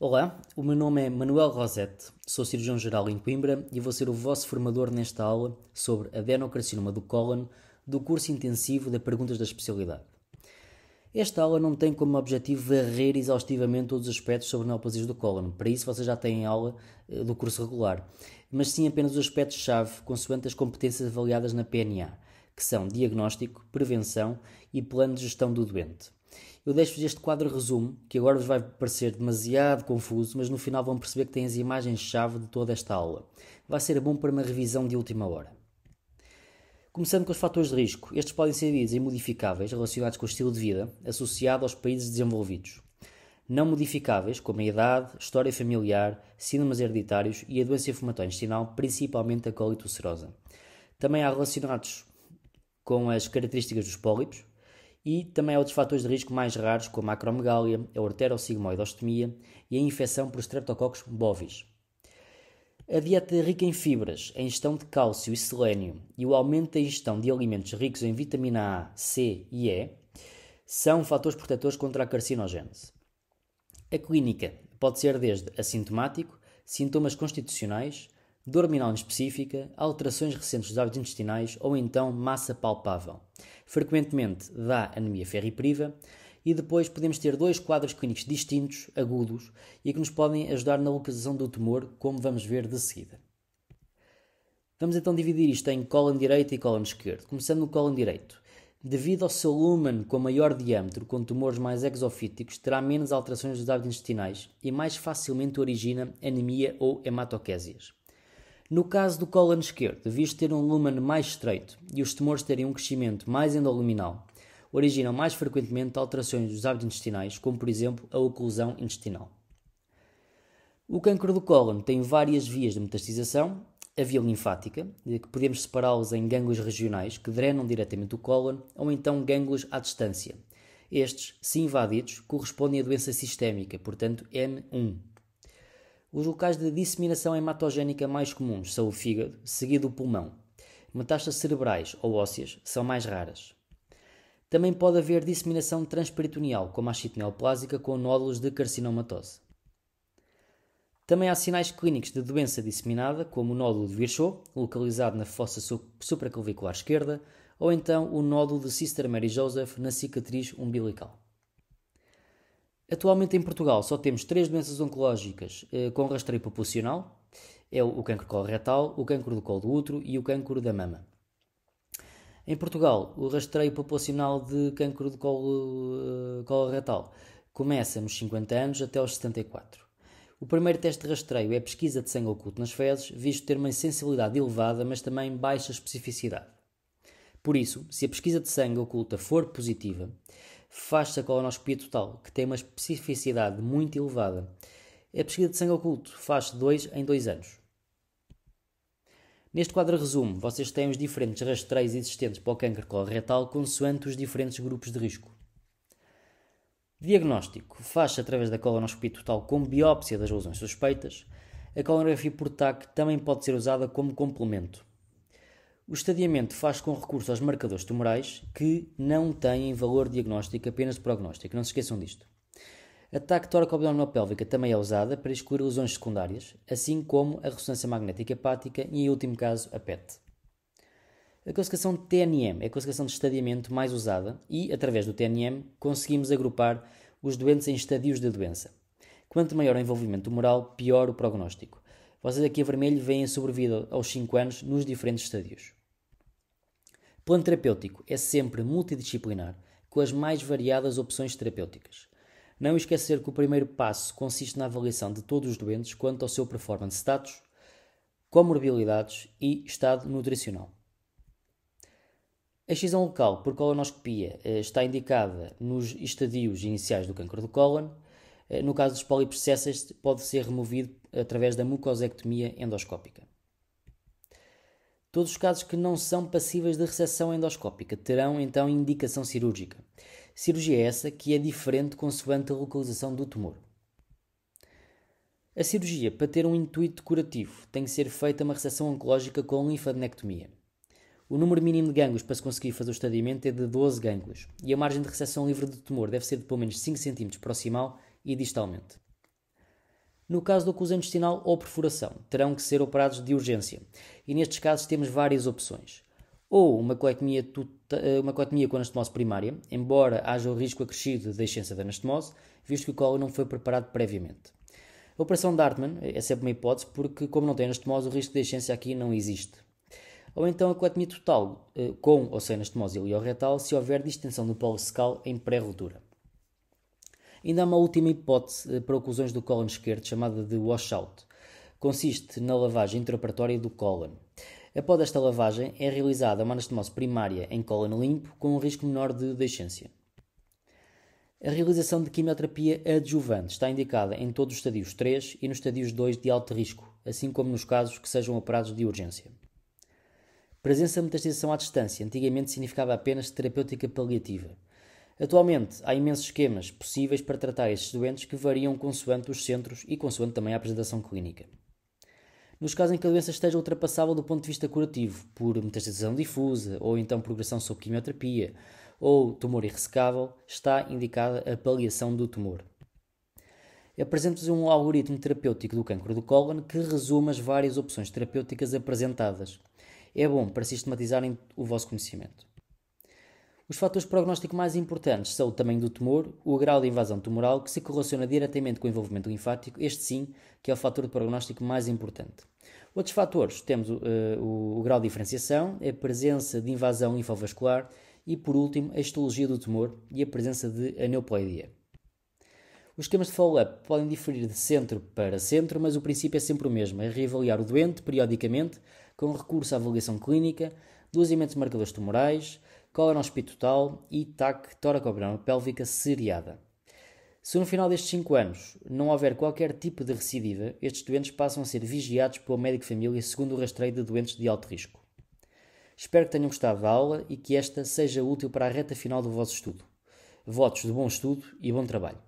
Olá, o meu nome é Manuel Rosette, sou cirurgião geral em Coimbra e vou ser o vosso formador nesta aula sobre adenocarcinoma do cólon do curso intensivo de perguntas da especialidade. Esta aula não tem como objetivo varrer exaustivamente todos os aspectos sobre neoplasias do cólon, para isso vocês já têm aula eh, do curso regular, mas sim apenas os aspectos-chave consoante as competências avaliadas na PNA que são diagnóstico, prevenção e plano de gestão do doente. Eu deixo-vos este quadro resumo, que agora vos vai parecer demasiado confuso, mas no final vão perceber que têm as imagens-chave de toda esta aula. Vai ser bom para uma revisão de última hora. Começando com os fatores de risco, estes podem ser divididos e modificáveis relacionados com o estilo de vida associado aos países desenvolvidos. Não modificáveis, como a idade, história familiar, síndromes hereditários e a doença inflamatória intestinal, principalmente a colitocerosa. Também há relacionados com as características dos pólipos e também há outros fatores de risco mais raros, como a acromegália, a arterossigmoidostomia e a infecção por streptococcus bovis. A dieta rica em fibras, a ingestão de cálcio e selênio e o aumento da ingestão de alimentos ricos em vitamina A, C e E são fatores protetores contra a carcinogênese. A clínica pode ser desde assintomático, sintomas constitucionais, dor abdominal específica, alterações recentes dos hábitos intestinais ou então massa palpável. Frequentemente dá anemia ferripriva e depois podemos ter dois quadros clínicos distintos, agudos, e que nos podem ajudar na localização do tumor, como vamos ver de seguida. Vamos então dividir isto em cólon direito e cólon esquerdo, começando no cólon direito. Devido ao seu lumen com maior diâmetro, com tumores mais exofíticos, terá menos alterações dos hábitos intestinais e mais facilmente origina anemia ou hematoquésias. No caso do cólon esquerdo, visto ter um lumen mais estreito e os tumores terem um crescimento mais endoluminal, originam mais frequentemente alterações dos hábitos intestinais, como por exemplo a oclusão intestinal. O câncer do cólon tem várias vias de metastização, a via linfática, de que podemos separá-los em gânglios regionais que drenam diretamente o cólon, ou então gânglios à distância. Estes, se invadidos, correspondem à doença sistémica, portanto N1. Os locais de disseminação hematogénica mais comuns são o fígado, seguido o pulmão. Metástases cerebrais ou ósseas são mais raras. Também pode haver disseminação transperitoneal, como a chitinelplásica com nódulos de carcinomatose. Também há sinais clínicos de doença disseminada, como o nódulo de Virchow, localizado na fossa supraclavicular esquerda, ou então o nódulo de Sister Mary Joseph na cicatriz umbilical. Atualmente em Portugal só temos três doenças oncológicas eh, com rastreio populacional: é o, cancro colorectal, o cancro do colo do útero e o cancro da mama. Em Portugal, o rastreio populacional de cancro de colo, uh, eh, colorectal começa nos 50 anos até aos 74. O primeiro teste de rastreio é a pesquisa de sangue oculto nas fezes, visto ter uma sensibilidade elevada, mas também baixa especificidade. Por isso, se a pesquisa de sangue oculta for positiva, faz-se a colonoscopia total, que tem uma especificidade muito elevada. A é pesquisa de sangue oculto faz-se dois em dois anos. Neste quadro resumo, vocês têm os diferentes rastreios existentes para o câncer coloretal consoante os diferentes grupos de risco. Diagnóstico faz-se através da colonoscopia total com biópsia das lesões suspeitas. A colonografia por TAC também pode ser usada como complemento. O estadiamento faz com recurso aos marcadores tumorais que não têm valor diagnóstico, apenas prognóstico. Não se esqueçam disto. A TAC tóraco pélvica também é usada para excluir lesões secundárias, assim como a ressonância magnética hepática e, em último caso, a PET. A classificação TNM é a classificação de estadiamento mais usada e, através do TNM, conseguimos agrupar os doentes em estadios da doença. Quanto maior o envolvimento tumoral, pior o prognóstico. Vocês aqui a vermelho veem a sobrevida aos 5 anos nos diferentes estadios plano terapêutico é sempre multidisciplinar, com as mais variadas opções terapêuticas. Não esquecer que o primeiro passo consiste na avaliação de todos os doentes quanto ao seu performance status, comorbilidades e estado nutricional. A excisão local por colonoscopia eh, está indicada nos estadios iniciais do câncer do cólon. Eh, no caso dos poliprecessas, pode ser removido através da mucosectomia endoscópica. Todos os casos que não são passíveis de reseção endoscópica terão então indicação cirúrgica. Cirurgia essa que é diferente consoante a localização do tumor. A cirurgia, para ter um intuito curativo, tem que ser feita uma reseção oncológica com linfadenectomia. O número mínimo de gânglios para se conseguir fazer o estadiamento é de 12 gânglios e a margem de reseção livre do tumor deve ser de pelo menos 5 cm proximal e distalmente no caso da oclusão intestinal ou perfuração, terão que ser operados de urgência. E nestes casos temos várias opções. Ou uma colectomia, tuta, eh, uma colectomia com anastomose primária, embora haja o risco acrescido de existência da anastomose, visto que o colo não foi preparado previamente. A operação Dartman é sempre uma hipótese, porque como não tem anastomose, o risco de existência aqui não existe. Ou então a colectomia total, eh, com ou sem anastomose ilioretal, se houver distensão do polo secal em pré-rotura. Ainda há uma última hipótese eh, para ocusões do cólon esquerdo, chamada de washout. Consiste na lavagem intraoperatória do cólon. Após esta lavagem, é realizada uma anastomose primária em cólon limpo, com um risco menor de deiscência. A realização de quimioterapia adjuvante está indicada em todos os estadios 3 e nos estadios 2 de alto risco, assim como nos casos que sejam operados de urgência. Presença de metastização à distância antigamente significava apenas terapêutica paliativa. Atualmente, há imensos esquemas possíveis para tratar estes doentes que variam consoante os centros e consoante também a apresentação clínica. Nos casos em que a doença esteja ultrapassável do ponto de vista curativo, por metastasação difusa ou então progressão sob quimioterapia, ou tumor irresecável, está indicada a paliação do tumor. Apresento-vos um algoritmo terapêutico do cancro do cólon que resume as várias opções terapêuticas apresentadas. É bom para sistematizarem o vosso conhecimento. Os fatores de prognóstico mais importantes são o tamanho do tumor, o grau de invasão tumoral, que se correlaciona diretamente com o envolvimento linfático, este sim que é o fator de prognóstico mais importante. Outros fatores, temos uh, o, o, grau de diferenciação, a presença de invasão infovascular e, por último, a histologia do tumor e a presença de aneuploidia. Os esquemas de follow-up podem diferir de centro para centro, mas o princípio é sempre o mesmo, é reavaliar o doente periodicamente com recurso à avaliação clínica, dos elementos marcadores tumorais, colonoscopia total e TAC toracobrama pélvica seriada. Se no final destes 5 anos não houver qualquer tipo de recidiva, estes doentes passam a ser vigiados pelo médico família segundo o rastreio de doentes de alto risco. Espero que tenham gostado da aula e que esta seja útil para a reta final do vosso estudo. Votos de bom estudo e bom trabalho.